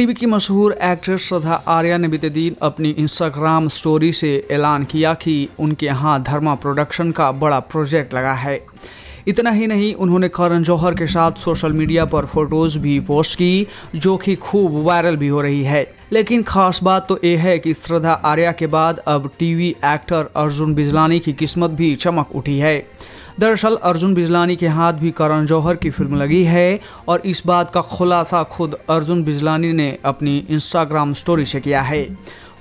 TV की मशहूर actress श्रद्धा आर्या ने बीते दिन अपनी इंस्टाग्राम स्टोरी से ऐलान किया कि उनके यहाँ धर्मा प्रोडक्शन का बड़ा प्रोजेक्ट लगा है इतना ही नहीं उन्होंने करण जौहर के साथ सोशल मीडिया पर फोटोज भी पोस्ट की जो कि खूब वायरल भी हो रही है लेकिन खास बात तो यह है कि श्रद्धा आर्या के बाद अब टीवी एक्टर अर्जुन बिजलानी की किस्मत भी चमक उठी है दरअसल अर्जुन बिजलानी के हाथ भी करण जौहर की फिल्म लगी है और इस बात का खुलासा खुद अर्जुन बिजलानी ने अपनी इंस्टाग्राम स्टोरी से किया है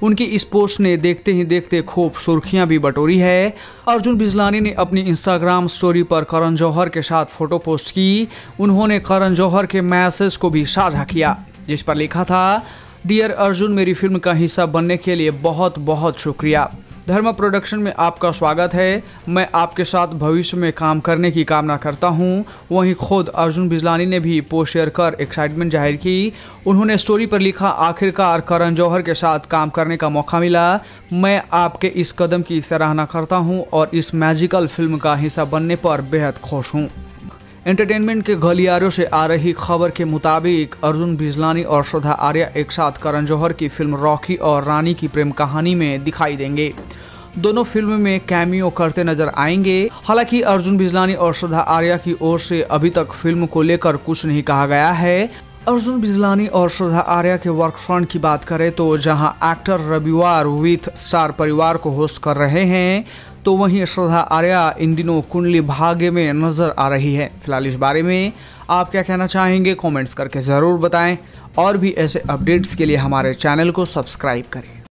उनकी इस पोस्ट ने देखते ही देखते खूब सुर्खियां भी बटोरी है अर्जुन बिजलानी ने अपनी इंस्टाग्राम स्टोरी पर करण जौहर के साथ फोटो पोस्ट की उन्होंने करण जौहर के मैसेज को भी साझा किया जिस पर लिखा था डियर अर्जुन मेरी फिल्म का हिस्सा बनने के लिए बहुत बहुत शुक्रिया धर्मा प्रोडक्शन में आपका स्वागत है मैं आपके साथ भविष्य में काम करने की कामना करता हूं वहीं खुद अर्जुन बिजलानी ने भी पोस्ट शेयर कर एक्साइटमेंट जाहिर की उन्होंने स्टोरी पर लिखा आखिरकार करण जौहर के साथ काम करने का मौका मिला मैं आपके इस कदम की सराहना करता हूँ और इस मैजिकल फिल्म का हिस्सा बनने पर बेहद खुश हूँ एंटरटेनमेंट के गलियारों से आ रही खबर के मुताबिक अर्जुन बिजलानी और श्रद्धा आर्या एक साथ करण जौहर की फिल्म रॉकी और रानी की प्रेम कहानी में दिखाई देंगे दोनों फिल्म में कैमियो करते नजर आएंगे हालांकि अर्जुन बिजलानी और श्रद्धा आर्या की ओर से अभी तक फिल्म को लेकर कुछ नहीं कहा गया है अर्जुन बिजलानी और श्रद्धा आर्या के वर्क फ्रंट की बात करें तो जहां एक्टर रविवार विथ स्टार परिवार को होस्ट कर रहे हैं तो वहीं श्रद्धा आर्या इन दिनों कुंडली भाग्य में नजर आ रही है फिलहाल इस बारे में आप क्या कहना चाहेंगे कमेंट्स करके ज़रूर बताएं और भी ऐसे अपडेट्स के लिए हमारे चैनल को सब्सक्राइब करें